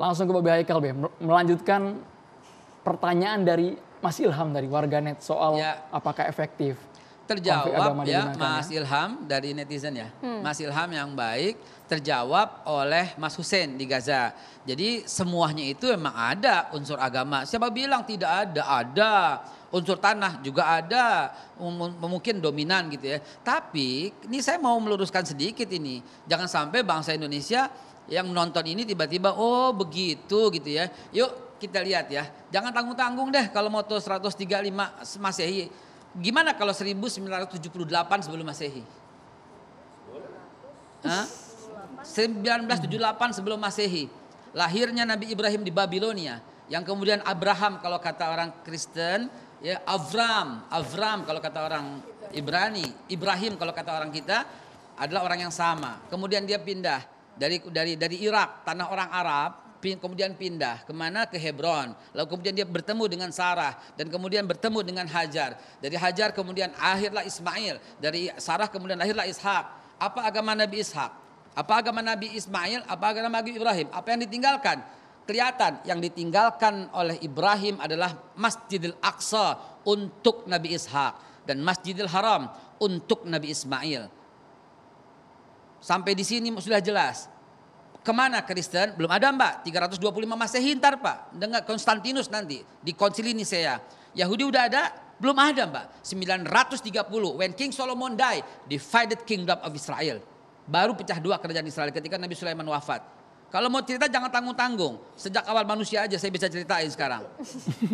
langsung ke Bobby Haikal, Be. Melanjutkan pertanyaan dari Mas Ilham dari warganet soal ya. apakah efektif. Terjawab ya, ya Mas Ilham dari netizen ya. Hmm. Mas Ilham yang baik terjawab oleh Mas Hussein di Gaza. Jadi semuanya itu memang ada unsur agama. Siapa bilang tidak ada? Ada. Unsur tanah juga ada, mungkin dominan gitu ya. Tapi ini saya mau meluruskan sedikit ini. Jangan sampai bangsa Indonesia yang nonton ini tiba-tiba oh begitu gitu ya. Yuk kita lihat ya. Jangan tanggung-tanggung deh kalau moto 135 Masehi. Gimana kalau 1978 sebelum Masehi? Hah? 1978 sebelum Masehi. Lahirnya Nabi Ibrahim di Babilonia yang kemudian Abraham kalau kata orang Kristen ya Avram Avram kalau kata orang Ibrani Ibrahim kalau kata orang kita adalah orang yang sama kemudian dia pindah dari dari dari Irak tanah orang Arab kemudian pindah kemana ke Hebron lalu kemudian dia bertemu dengan Sarah dan kemudian bertemu dengan Hajar dari Hajar kemudian akhirlah Ismail dari Sarah kemudian akhirlah Ishak apa agama Nabi Ishak apa agama Nabi Ismail apa agama Nabi Ibrahim apa yang ditinggalkan kelihatan yang ditinggalkan oleh Ibrahim adalah Masjidil Aqsa untuk Nabi Ishak dan Masjidil Haram untuk Nabi Ismail Sampai di sini sudah jelas. Kemana Kristen? Belum ada mbak. 325 Masehi ntar pak. dengar Konstantinus nanti. Di konsili saya Yahudi udah ada? Belum ada mbak. 930. When King Solomon died. Divided kingdom of Israel. Baru pecah dua kerajaan Israel ketika Nabi Sulaiman wafat. Kalau mau cerita jangan tanggung-tanggung. Sejak awal manusia aja saya bisa ceritain sekarang.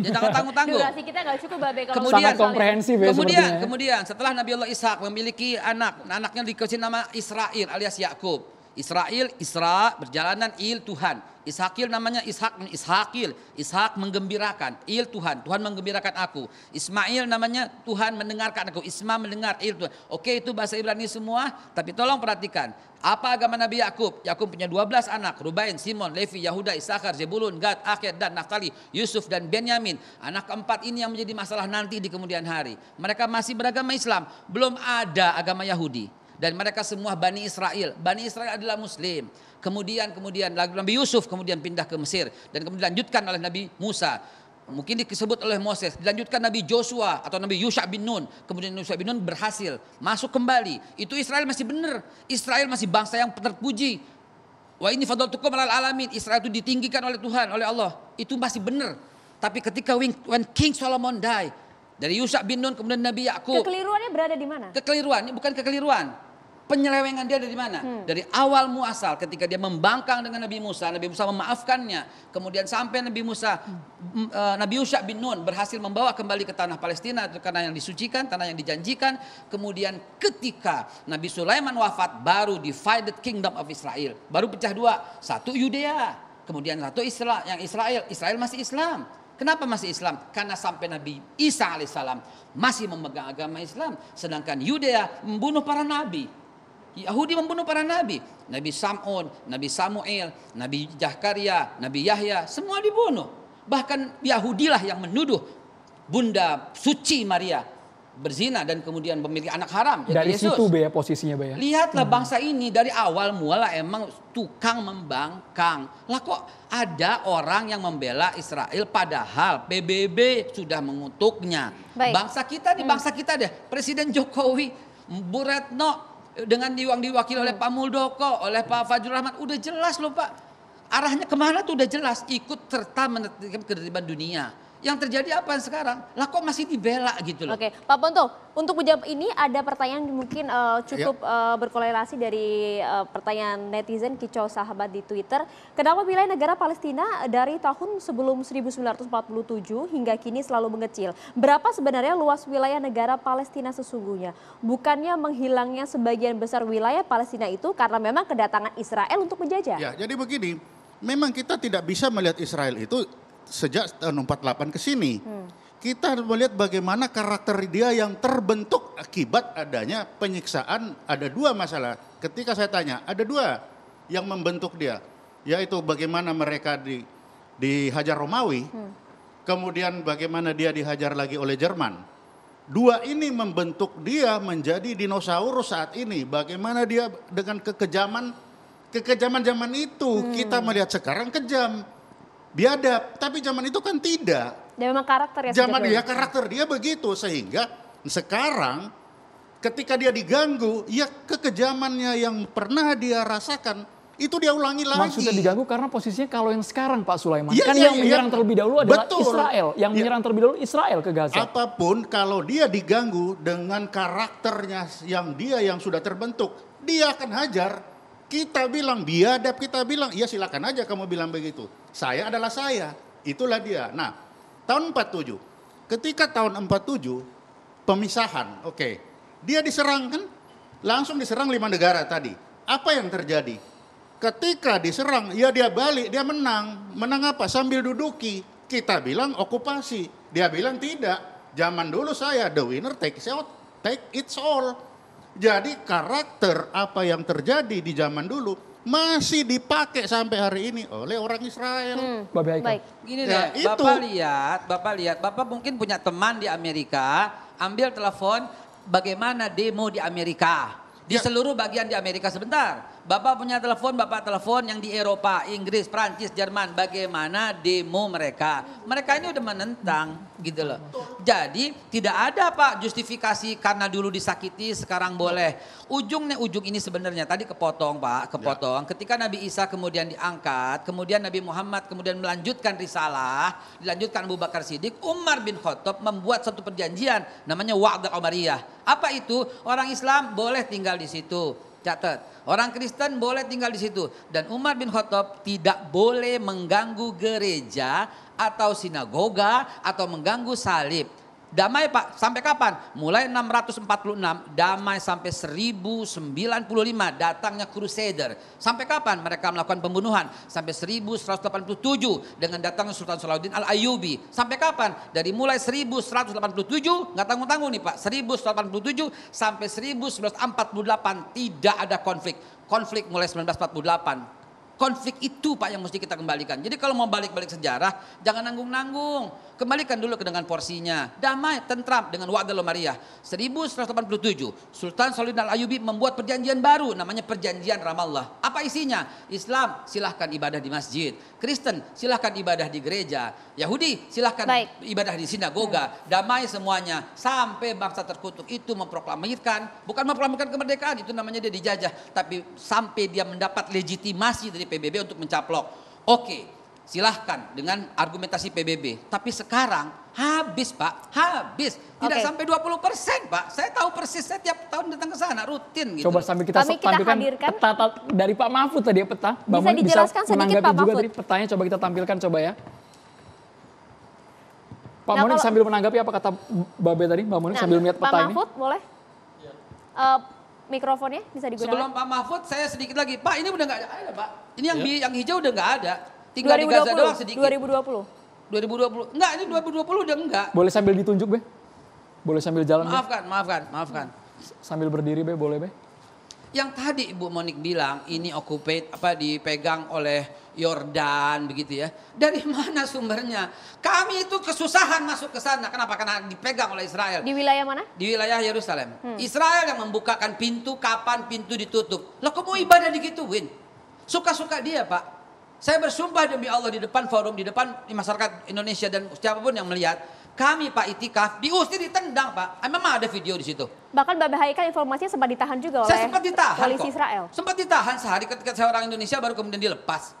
Ya, jangan tanggung-tanggung. Durasi kita nggak cukup Babe kalau kemudian, sangat komprehensif ya Kemudian, ya. kemudian setelah Nabi Allah Ishak memiliki anak, anaknya dikasih nama Israel alias Yakub. Israel, Isra, berjalanan Il Tuhan. Ishakil namanya Ishak Ishakil. Ishak menggembirakan. Il Tuhan. Tuhan menggembirakan aku. Ismail namanya Tuhan mendengarkan aku. Isma mendengar. Il Tuhan. Oke itu bahasa Ibrani semua. Tapi tolong perhatikan. Apa agama Nabi Yakub? Yakub punya 12 anak, Rubain, Simon, Levi, Yahuda, Isakar, Zebulun, Gad, Akhir dan Naftali, Yusuf dan Benyamin. Anak keempat ini yang menjadi masalah nanti di kemudian hari. Mereka masih beragama Islam, belum ada agama Yahudi dan mereka semua Bani Israel. Bani Israel adalah muslim. Kemudian kemudian Nabi Yusuf kemudian pindah ke Mesir dan kemudian dilanjutkan oleh Nabi Musa. Mungkin disebut oleh Moses, dilanjutkan Nabi Joshua atau Nabi Yusha bin Nun. Kemudian Yusha bin Nun berhasil masuk kembali. Itu Israel masih benar. Israel masih bangsa yang terpuji. Wah ini fadlatukum alal alamin. Israel itu ditinggikan oleh Tuhan, oleh Allah. Itu masih benar. Tapi ketika when King Solomon die, dari Yusak bin Nun kemudian Nabi Yakub. Kekeliruannya berada di mana? Kekeliruan, bukan kekeliruan penyelewengan dia dari mana? Hmm. Dari awal muasal ketika dia membangkang dengan Nabi Musa, Nabi Musa memaafkannya. Kemudian sampai Nabi Musa hmm. e, Nabi Yusya bin Nun berhasil membawa kembali ke tanah Palestina tanah yang disucikan, tanah yang dijanjikan. Kemudian ketika Nabi Sulaiman wafat baru divided kingdom of Israel. Baru pecah dua, satu Yudea, kemudian satu Israel yang Israel, Israel masih Islam. Kenapa masih Islam? Karena sampai Nabi Isa alaihissalam masih memegang agama Islam, sedangkan Yudea membunuh para nabi. Yahudi membunuh para nabi. Nabi Sam'un, Nabi Samuel, Nabi Jahkaria, Nabi Yahya, semua dibunuh. Bahkan Yahudi lah yang menuduh Bunda Suci Maria berzina dan kemudian memiliki anak haram. Dari Yesus. situ be ya posisinya be ya. Lihatlah hmm. bangsa ini dari awal muala emang tukang membangkang. Lah kok ada orang yang membela Israel padahal PBB sudah mengutuknya. Baik. Bangsa kita di hmm. bangsa kita deh Presiden Jokowi, Bu Retno, dengan diwang diwakili oleh hmm. Pak Muldoko, oleh Pak Fajrul Rahman, udah jelas loh Pak. Arahnya kemana tuh udah jelas, ikut serta menertibkan ketertiban dunia yang terjadi apa sekarang? Lah kok masih dibela gitu loh. Oke, Pak Ponto, untuk menjawab ini ada pertanyaan yang mungkin uh, cukup ya. uh, berkorelasi dari uh, pertanyaan netizen Kicau Sahabat di Twitter. Kenapa wilayah negara Palestina dari tahun sebelum 1947 hingga kini selalu mengecil? Berapa sebenarnya luas wilayah negara Palestina sesungguhnya? Bukannya menghilangnya sebagian besar wilayah Palestina itu karena memang kedatangan Israel untuk menjajah? Ya, jadi begini, memang kita tidak bisa melihat Israel itu sejak tahun 48 ke sini. Hmm. Kita harus melihat bagaimana karakter dia yang terbentuk akibat adanya penyiksaan. Ada dua masalah. Ketika saya tanya, ada dua yang membentuk dia, yaitu bagaimana mereka di dihajar Romawi, hmm. kemudian bagaimana dia dihajar lagi oleh Jerman. Dua ini membentuk dia menjadi dinosaurus saat ini. Bagaimana dia dengan kekejaman kekejaman zaman itu hmm. kita melihat sekarang kejam biadab. Tapi zaman itu kan tidak. Dan memang karakter ya. Zaman dia karakter dia begitu sehingga sekarang ketika dia diganggu, ya kekejamannya yang pernah dia rasakan itu dia ulangi lagi. Maksudnya diganggu karena posisinya kalau yang sekarang Pak Sulaiman. Ya, kan ya, yang ya, menyerang ya. terlebih dahulu adalah Betul. Israel. Yang ya. menyerang terlebih dahulu Israel ke Gaza. Apapun kalau dia diganggu dengan karakternya yang dia yang sudah terbentuk. Dia akan hajar kita bilang biadab, kita bilang ya silakan aja kamu bilang begitu. Saya adalah saya, itulah dia. Nah, tahun 47. Ketika tahun 47 pemisahan, oke. Okay, dia diserang kan? Langsung diserang lima negara tadi. Apa yang terjadi? Ketika diserang, ya dia balik, dia menang. Menang apa? Sambil duduki. Kita bilang okupasi. Dia bilang tidak. Zaman dulu saya the winner take it Take it all. Jadi karakter apa yang terjadi di zaman dulu masih dipakai sampai hari ini oleh orang Israel. Hmm. Baik. Baik. Gini ya, deh, itu. Bapak lihat, Bapak lihat, Bapak mungkin punya teman di Amerika, ambil telepon bagaimana demo di Amerika. Di ya. seluruh bagian di Amerika sebentar. Bapak punya telepon, Bapak telepon yang di Eropa, Inggris, Prancis, Jerman. Bagaimana demo mereka? Mereka ini udah menentang gitu loh. Jadi tidak ada Pak justifikasi karena dulu disakiti sekarang boleh. Ujungnya ujung ini sebenarnya tadi kepotong Pak, kepotong. Ya. Ketika Nabi Isa kemudian diangkat, kemudian Nabi Muhammad kemudian melanjutkan risalah, dilanjutkan Abu Bakar Siddiq, Umar bin Khattab membuat satu perjanjian namanya Wa'da Umariyah apa itu? Orang Islam boleh tinggal di situ. Catat. Orang Kristen boleh tinggal di situ. Dan Umar bin Khattab tidak boleh mengganggu gereja atau sinagoga atau mengganggu salib. Damai Pak, sampai kapan? Mulai 646, damai sampai 1095 datangnya crusader. Sampai kapan mereka melakukan pembunuhan? Sampai 1187 dengan datangnya Sultan Salahuddin al ayubi Sampai kapan? Dari mulai 1187, nggak tanggung-tanggung nih Pak, 1187 sampai 1948 tidak ada konflik. Konflik mulai 1948, Konflik itu Pak yang mesti kita kembalikan. Jadi kalau mau balik-balik sejarah, jangan nanggung-nanggung. Kembalikan dulu ke dengan porsinya. Damai, tentram dengan Wa'dal Maria. 1187, Sultan Saluddin Al-Ayubi membuat perjanjian baru namanya perjanjian Ramallah. Apa isinya? Islam silahkan ibadah di masjid. Kristen silahkan ibadah di gereja. Yahudi silahkan Baik. ibadah di sinagoga. Damai semuanya. Sampai bangsa terkutuk itu memproklamirkan, bukan memproklamirkan kemerdekaan, itu namanya dia dijajah. Tapi sampai dia mendapat legitimasi dari PBB untuk mencaplok. Oke, silahkan dengan argumentasi PBB. Tapi sekarang habis Pak, habis. Tidak okay. sampai 20 persen Pak. Saya tahu persis, saya tiap tahun datang ke sana rutin gitu. Coba sambil kita, kita tampilkan hadirkan. peta, peta dari Pak Mahfud tadi ya peta. Bang bisa Mani dijelaskan bisa sedikit Pak Mahfud. Tadi petanya coba kita tampilkan coba ya. Pak nah, Monik sambil menanggapi apa kata Babe tadi, Mbak Monik nah, sambil melihat peta Pak Mahfud, ini. Pak Mahfud boleh? Uh, mikrofonnya bisa digunakan. Sebelum Pak Mahfud saya sedikit lagi. Pak, ini udah nggak ada, Pak. Ini yang yeah. yang hijau udah nggak ada. Tinggal 2020, di Gaza doang sedikit. 2020. 2020. Enggak, ini 2020 udah enggak. Boleh sambil ditunjuk, Be? Boleh sambil jalan, Maafkan, be? maafkan, maafkan. sambil berdiri, Be, boleh, Be? Yang tadi Ibu Monik bilang ini occupied apa dipegang oleh Yordan begitu ya. Dari mana sumbernya? Kami itu kesusahan masuk ke sana. Kenapa? Karena dipegang oleh Israel. Di wilayah mana? Di wilayah Yerusalem. Hmm. Israel yang membukakan pintu kapan pintu ditutup. Lo kok mau ibadah digituin? Suka-suka dia, Pak. Saya bersumpah demi Allah di depan forum, di depan masyarakat Indonesia dan siapapun yang melihat, kami Pak Itikaf diusir ditendang Pak. Ah, memang ada video di situ. Bahkan Babe Haikal informasinya sempat ditahan juga oleh saya sempat ditahan polisi kok. Israel. Sempat ditahan sehari ketika saya orang Indonesia baru kemudian dilepas.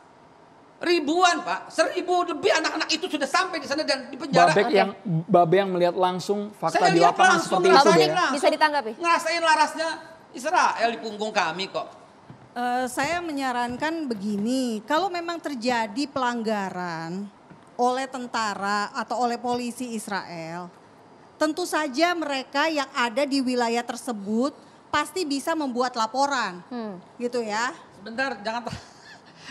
Ribuan pak, seribu lebih anak-anak itu sudah sampai di sana dan di penjara. Babek yang Babe yang melihat langsung fakta Saya di lapangan langsung, seperti itu ya. Langsung, Bisa ditanggapi. Ngerasain larasnya Israel di punggung kami kok. Uh, saya menyarankan begini, kalau memang terjadi pelanggaran oleh tentara atau oleh polisi Israel, tentu saja mereka yang ada di wilayah tersebut pasti bisa membuat laporan, hmm. gitu ya. Sebentar, jangan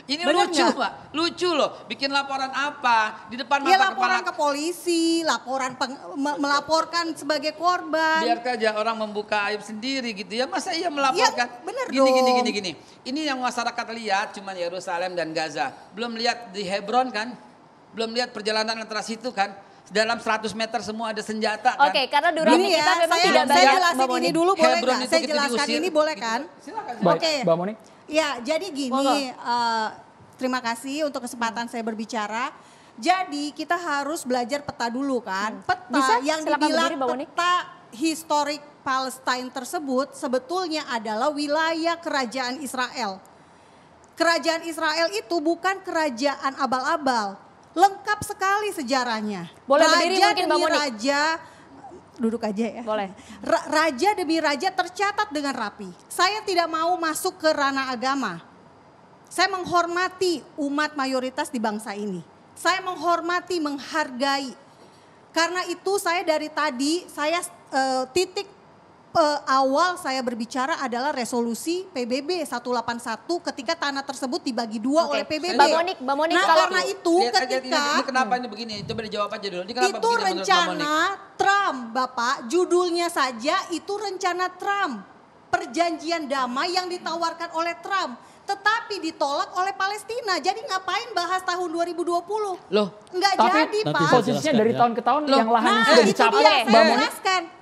ini Bener lucu, gak? Pak. Lucu loh. Bikin laporan apa? Di depan iya, mata ya, laporan ke polisi, laporan peng... melaporkan sebagai korban. Biarkan aja orang membuka aib sendiri gitu ya. Masa iya melaporkan? Ya, bener gini, dong. Gini, gini, gini. Ini yang masyarakat lihat cuma Yerusalem dan Gaza. Belum lihat di Hebron kan? Belum lihat perjalanan antara situ kan? dalam 100 meter semua ada senjata kan. Oke, karena durasi kita ya, memang saya, tidak banyak. Saya jelasin ini dulu boleh Hebron kan? Saya jelaskan diusir. ini boleh gitu. kan? Silakan. Oke. Okay. Mbak Moni. Ya, jadi gini, uh, terima kasih untuk kesempatan saya berbicara. Jadi kita harus belajar peta dulu kan. Hmm. Peta Bisa? yang Silakan dibilang berdiri, peta historik Palestine tersebut sebetulnya adalah wilayah kerajaan Israel. Kerajaan Israel itu bukan kerajaan abal-abal, lengkap sekali sejarahnya. Boleh raja berdiri mungkin Raja duduk aja ya. Boleh. raja demi raja tercatat dengan rapi. Saya tidak mau masuk ke ranah agama. Saya menghormati umat mayoritas di bangsa ini. Saya menghormati, menghargai. Karena itu saya dari tadi saya uh, titik uh, awal saya berbicara adalah resolusi PBB 181 ketika tanah tersebut dibagi dua okay. oleh PBB. Mbak Monik, Mbak Monik nah, kalau karena itu lihat, ketika ini, ini kenapa ini begini? Coba dijawab aja dulu. Ini itu begini, rencana Trump, Bapak. Judulnya saja itu rencana Trump. Perjanjian damai yang ditawarkan oleh Trump tetapi ditolak oleh Palestina. Jadi ngapain bahas tahun 2020? Loh, nggak tapi, jadi, tapi Pak. Posisinya dari tahun ke tahun Loh, yang lahan nah, yang sudah dicapai, dia, Mbak Moni,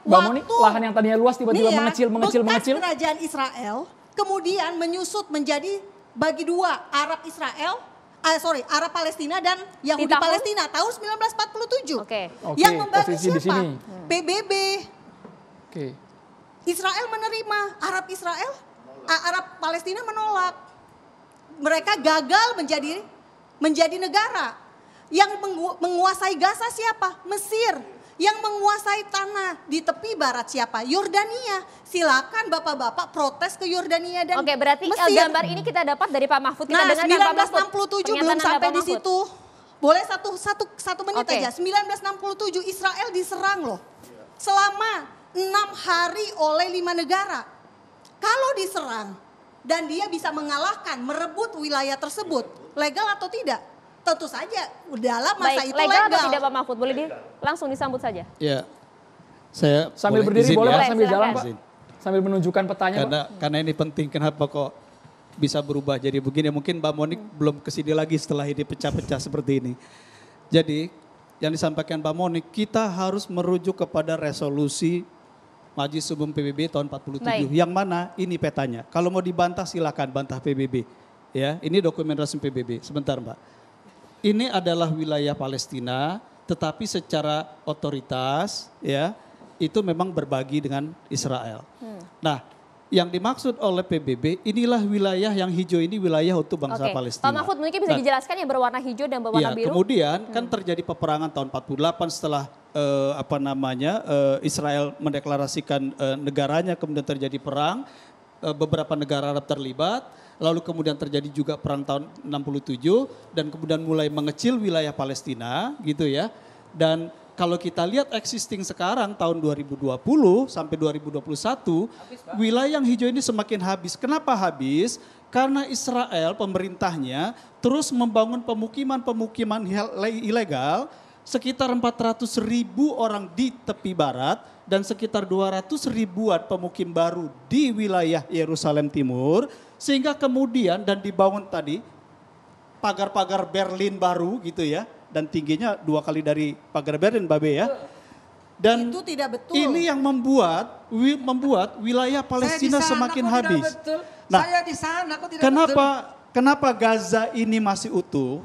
Mbak Moni, lahan yang tadinya luas tiba-tiba ya, mengecil, mengecil, mengecil. kerajaan Israel kemudian menyusut menjadi bagi dua, Arab Israel Uh, sorry, Arab Palestina dan Yahudi Di tahun? Palestina tahun 1947. Oke. Okay. Okay, yang membantu siapa? PBB. Oke. Okay. Israel menerima, Arab Israel, eh, Arab Palestina menolak mereka gagal menjadi menjadi negara. Yang menguasai Gaza siapa? Mesir. Yang menguasai tanah di tepi barat siapa? Yordania. Silakan bapak-bapak protes ke Yordania dan Oke, berarti eh, Mesir. gambar ini kita dapat dari Pak Mahfud. Kita nah, dengar 1967 belum sampai di situ. Boleh satu, satu, satu menit okay. aja. 1967 Israel diserang loh. Selama enam hari oleh lima negara. Kalau diserang, dan dia bisa mengalahkan, merebut wilayah tersebut, legal atau tidak? Tentu saja dalam masa Baik, itu legal. Legal atau tidak Pak Mahfud? Boleh di, langsung disambut saja. Ya, saya sambil boleh berdiri izin, boleh ya? sambil Silahkan. jalan Pak. Sambil menunjukkan petanya karena, Pak. Karena ini penting kenapa kok bisa berubah jadi begini. Mungkin Mbak Monik hmm. belum kesini lagi setelah ini pecah-pecah seperti ini. Jadi yang disampaikan Mbak Monik, kita harus merujuk kepada resolusi Maji Umum PBB tahun 47. Baik. Yang mana ini petanya. Kalau mau dibantah silakan bantah PBB. Ya, ini dokumen resmi PBB. Sebentar, Mbak. Ini adalah wilayah Palestina, tetapi secara otoritas ya itu memang berbagi dengan Israel. Hmm. Nah, yang dimaksud oleh PBB inilah wilayah yang hijau ini wilayah untuk bangsa okay. Palestina. Pak Mahfud mungkin bisa nah. dijelaskan nah, yang berwarna hijau dan berwarna ya, biru. Kemudian kan hmm. kan terjadi peperangan tahun 48 setelah eh, apa namanya eh, Israel mendeklarasikan eh, negaranya kemudian terjadi perang eh, beberapa negara Arab terlibat lalu kemudian terjadi juga perang tahun 67 dan kemudian mulai mengecil wilayah Palestina gitu ya dan kalau kita lihat existing sekarang tahun 2020 sampai 2021 habis, wilayah yang hijau ini semakin habis. Kenapa habis? Karena Israel pemerintahnya terus membangun pemukiman-pemukiman ilegal sekitar 400 ribu orang di tepi barat dan sekitar 200 ribuan pemukim baru di wilayah Yerusalem Timur sehingga kemudian dan dibangun tadi pagar-pagar Berlin baru gitu ya dan tingginya dua kali dari pagar Berlin Babe ya dan itu tidak betul ini yang membuat membuat wilayah Palestina semakin habis betul. nah saya di tidak kenapa betul. kenapa Gaza ini masih utuh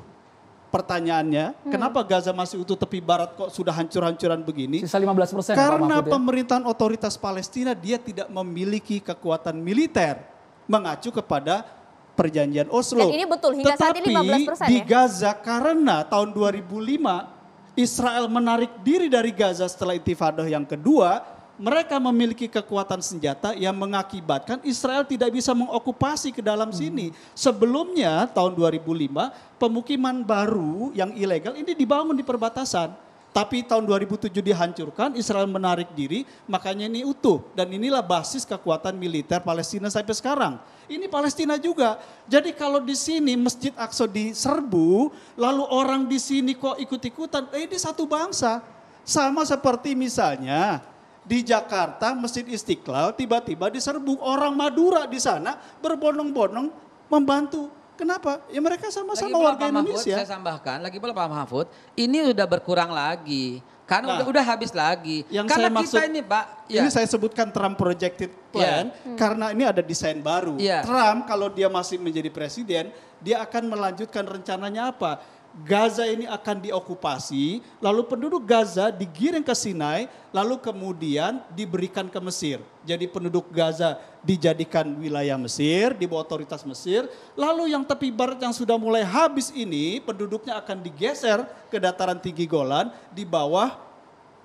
pertanyaannya, hmm. kenapa Gaza masih utuh tepi barat kok sudah hancur-hancuran begini? Sisa 15 persen. Karena Pak ya. pemerintahan otoritas Palestina dia tidak memiliki kekuatan militer mengacu kepada perjanjian Oslo. Dan ini betul hingga Tetapi, saat ini 15 persen Tetapi di ya? Gaza karena tahun 2005 Israel menarik diri dari Gaza setelah intifadah yang kedua, mereka memiliki kekuatan senjata yang mengakibatkan Israel tidak bisa mengokupasi ke dalam sini. Sebelumnya tahun 2005 pemukiman baru yang ilegal ini dibangun di perbatasan. Tapi tahun 2007 dihancurkan, Israel menarik diri, makanya ini utuh. Dan inilah basis kekuatan militer Palestina sampai sekarang. Ini Palestina juga. Jadi kalau di sini Masjid Aqsa diserbu, lalu orang di sini kok ikut-ikutan, eh ini satu bangsa. Sama seperti misalnya di Jakarta Masjid Istiqlal tiba-tiba diserbu orang Madura di sana berbondong-bondong membantu. Kenapa? Ya mereka sama-sama warga Pak Indonesia. Mahfud, saya sambahkan, lagi pula Pak Mahfud, ini udah berkurang lagi. Karena nah, udah, udah habis lagi. Yang karena saya maksud, ini Pak. Ya. Ini saya sebutkan Trump Projected Plan. Yeah. Hmm. Karena ini ada desain baru. Yeah. Trump kalau dia masih menjadi presiden, dia akan melanjutkan rencananya apa? Gaza ini akan diokupasi, lalu penduduk Gaza digiring ke Sinai, lalu kemudian diberikan ke Mesir. Jadi penduduk Gaza dijadikan wilayah Mesir, di bawah otoritas Mesir. Lalu yang tepi barat yang sudah mulai habis ini, penduduknya akan digeser ke dataran tinggi Golan di bawah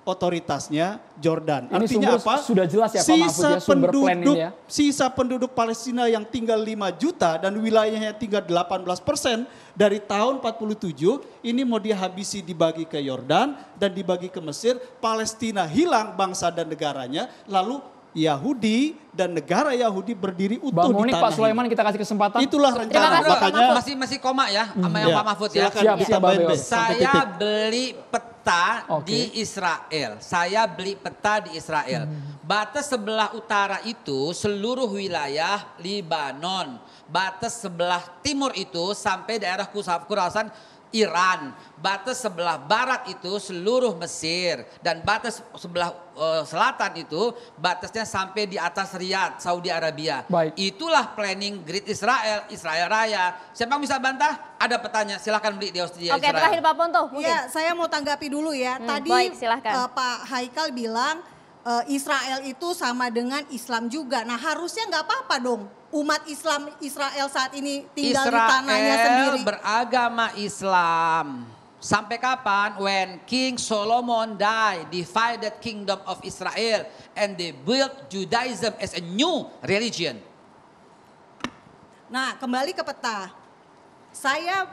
otoritasnya Jordan. Ini Artinya apa? Sudah jelas ya Pak Mahfud ya, penduduk ya. sisa penduduk Palestina yang tinggal 5 juta dan wilayahnya tinggal 18 persen dari tahun 47 ini mau dihabisi dibagi ke Jordan dan dibagi ke Mesir. Palestina hilang bangsa dan negaranya lalu Yahudi dan negara Yahudi berdiri utuh Bang Monik, di tanah. Pak Sulaiman kita kasih kesempatan. Itulah rencana. Ya, Makanya masih masih koma ya sama yang ya. Pak Mahfud ya. Silakan, ya, ya. Saya beli pet peta okay. di Israel. Saya beli peta di Israel. Hmm. Batas sebelah utara itu seluruh wilayah Libanon. Batas sebelah timur itu sampai daerah Kusaf Kurasan Iran, batas sebelah barat itu seluruh Mesir dan batas sebelah uh, selatan itu batasnya sampai di atas Riyadh, Saudi Arabia. Baik. Itulah planning Great Israel, Israel Raya. Siapa yang bisa bantah? Ada pertanyaan, silahkan beli di Australia. Oke, Israel. terakhir Pak Ponto. iya saya mau tanggapi dulu ya. Hmm, Tadi baik, Uh, Pak Haikal bilang uh, Israel itu sama dengan Islam juga. Nah, harusnya nggak apa-apa dong umat Islam Israel saat ini tinggal Israel di tanahnya sendiri. beragama Islam. Sampai kapan? When King Solomon died, divided kingdom of Israel and they built Judaism as a new religion. Nah, kembali ke peta. Saya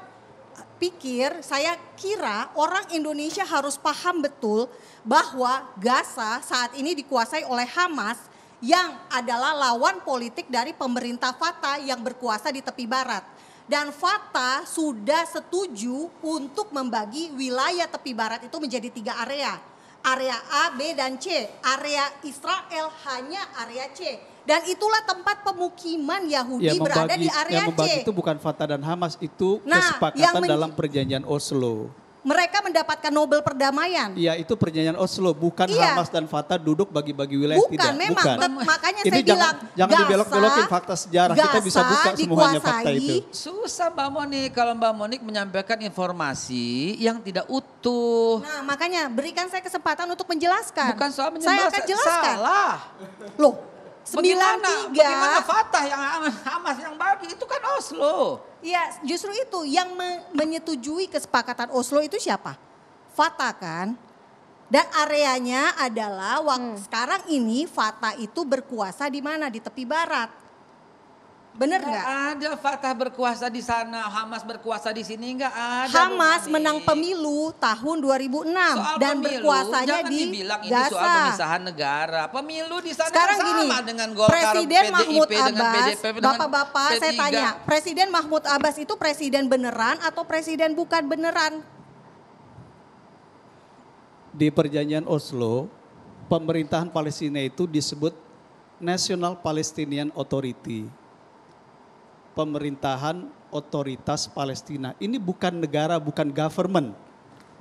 pikir, saya kira orang Indonesia harus paham betul bahwa Gaza saat ini dikuasai oleh Hamas yang adalah lawan politik dari pemerintah Fatah yang berkuasa di tepi barat. Dan Fatah sudah setuju untuk membagi wilayah tepi barat itu menjadi tiga area. Area A, B, dan C. Area Israel hanya area C. Dan itulah tempat pemukiman Yahudi yang membagi, berada di area yang membagi C. Itu bukan Fatah dan Hamas, itu nah, kesepakatan dalam perjanjian Oslo mereka mendapatkan Nobel perdamaian. Iya, itu perjanjian Oslo, bukan iya. Hamas dan Fatah duduk bagi-bagi wilayah bukan, tidak. Memang, bukan, memang. Makanya Ini saya jangan, bilang, jangan dibelok-belokin fakta sejarah. Gaza kita bisa buka semuanya dikuasai. fakta itu. Susah Mbak Monik kalau Mbak Monik menyampaikan informasi yang tidak utuh. Nah, makanya berikan saya kesempatan untuk menjelaskan. Bukan soal menjelaskan. Saya akan jelaskan. Salah. Loh, 93. Bagaimana, bagaimana Fatah yang Hamas yang Oslo. Iya, justru itu yang menyetujui kesepakatan Oslo itu siapa? Fata kan? Dan areanya adalah waktu hmm. sekarang ini Fata itu berkuasa di mana? Di tepi barat. Bener nggak? ada Fatah berkuasa di sana, Hamas berkuasa di sini nggak ada. Hamas Rupani. menang pemilu tahun 2006 soal dan pemilu, berkuasanya di dibilang Gaza. ini soal pemisahan negara. Pemilu di sana kan Sekarang sama gini, dengan Golkar, Presiden PDIP, Mahmud Abbas, Bapak-bapak saya tanya, Presiden Mahmud Abbas itu presiden beneran atau presiden bukan beneran? Di perjanjian Oslo, pemerintahan Palestina itu disebut National Palestinian Authority pemerintahan otoritas Palestina. Ini bukan negara, bukan government,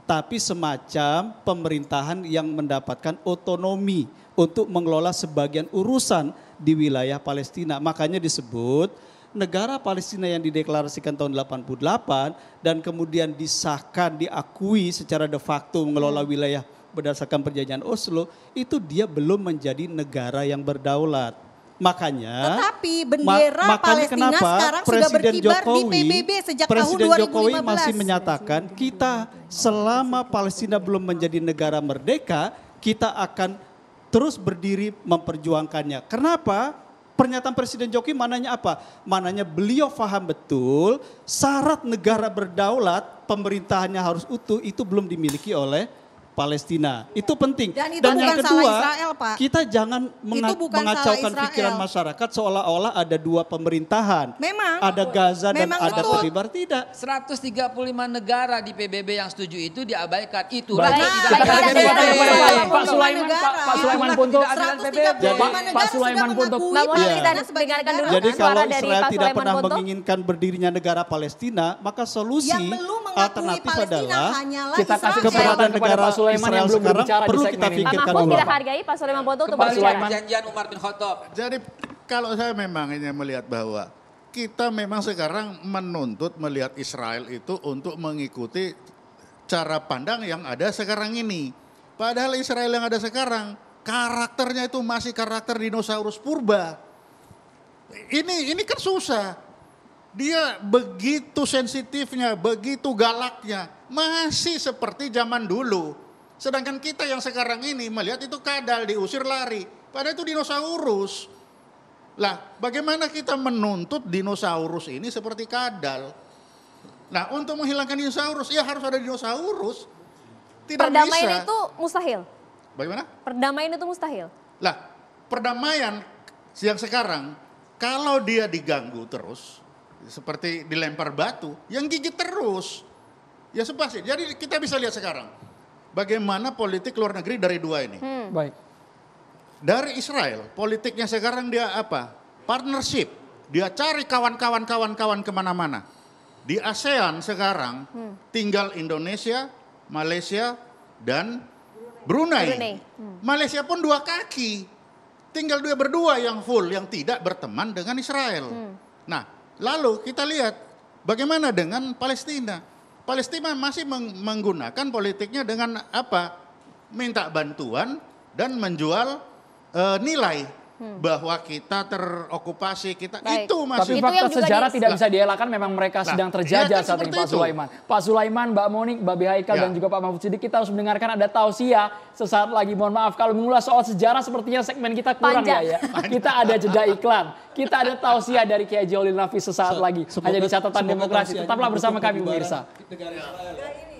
tapi semacam pemerintahan yang mendapatkan otonomi untuk mengelola sebagian urusan di wilayah Palestina. Makanya disebut negara Palestina yang dideklarasikan tahun 88 dan kemudian disahkan, diakui secara de facto mengelola wilayah berdasarkan perjanjian Oslo, itu dia belum menjadi negara yang berdaulat. Makanya Tetapi bendera ma makanya Palestina kenapa sekarang Presiden sudah berkibar Jokowi, di PBB sejak Presiden tahun 2015. Jokowi masih menyatakan kita selama Palestina belum menjadi negara merdeka, kita akan terus berdiri memperjuangkannya. Kenapa? Pernyataan Presiden Jokowi mananya apa? Mananya beliau faham betul syarat negara berdaulat pemerintahannya harus utuh itu belum dimiliki oleh Palestina. Itu penting. Dan, itu Dan bukan yang kedua, salah Israel, Pak. kita jangan menga mengacaukan pikiran masyarakat seolah-olah ada dua pemerintahan. Memang. Ada Gaza dan memang ada Pelibar tidak. 135 negara di PBB yang setuju itu diabaikan. Itu tidak ada PBB. Pak Sulaiman, Pak Sulaiman Puntuk. Pak Sulaiman Puntuk. Jadi kalau Israel tidak pernah menginginkan berdirinya negara Palestina, maka solusi alternatif adalah kita kasih kesempatan negara Pak Sulaiman Israel yang belum sekarang perlu kita pikirkan dulu. kita hargai Pak Sulaiman Ponto untuk berbicara. Janjian Umar bin Khattab. Jadi kalau saya memang ini melihat bahwa kita memang sekarang menuntut melihat Israel itu untuk mengikuti cara pandang yang ada sekarang ini. Padahal Israel yang ada sekarang karakternya itu masih karakter dinosaurus purba. Ini ini kan susah dia begitu sensitifnya, begitu galaknya, masih seperti zaman dulu. Sedangkan kita yang sekarang ini melihat itu kadal diusir lari. Padahal itu dinosaurus. Lah, bagaimana kita menuntut dinosaurus ini seperti kadal? Nah, untuk menghilangkan dinosaurus, ya harus ada dinosaurus. Tidak perdamaian bisa. itu mustahil. Bagaimana? Perdamaian itu mustahil. Lah, perdamaian siang sekarang kalau dia diganggu terus, seperti dilempar batu yang gigit terus. Ya sepasti. Jadi kita bisa lihat sekarang bagaimana politik luar negeri dari dua ini. Hmm. Baik. Dari Israel, politiknya sekarang dia apa? Partnership. Dia cari kawan-kawan kawan-kawan kemana-mana. Di ASEAN sekarang hmm. tinggal Indonesia, Malaysia, dan Brunei. Brunei. Hmm. Malaysia pun dua kaki. Tinggal dua berdua yang full, yang tidak berteman dengan Israel. Hmm. Nah, Lalu kita lihat bagaimana dengan Palestina. Palestina masih menggunakan politiknya dengan apa? Minta bantuan dan menjual e, nilai hmm. bahwa kita terokupasi kita Baik. itu masih Tapi fakta sejarah di... tidak bisa dielakkan memang mereka nah, sedang iya kan terjajah ya saat ini Pak itu. Sulaiman. Pak Sulaiman, Mbak Monik, Mbak Haikal ya. dan juga Pak Mahfud Sidik kita harus mendengarkan ada tausia sesaat lagi. Mohon maaf kalau mengulas soal sejarah sepertinya segmen kita kurang ya, Panjang. ya ya. Kita ada jeda iklan. Kita ada tausia dari Kiai Jolil Nafis sesaat so, lagi. Hanya di catatan demokrasi. Tetaplah bersama kami pemirsa. Negara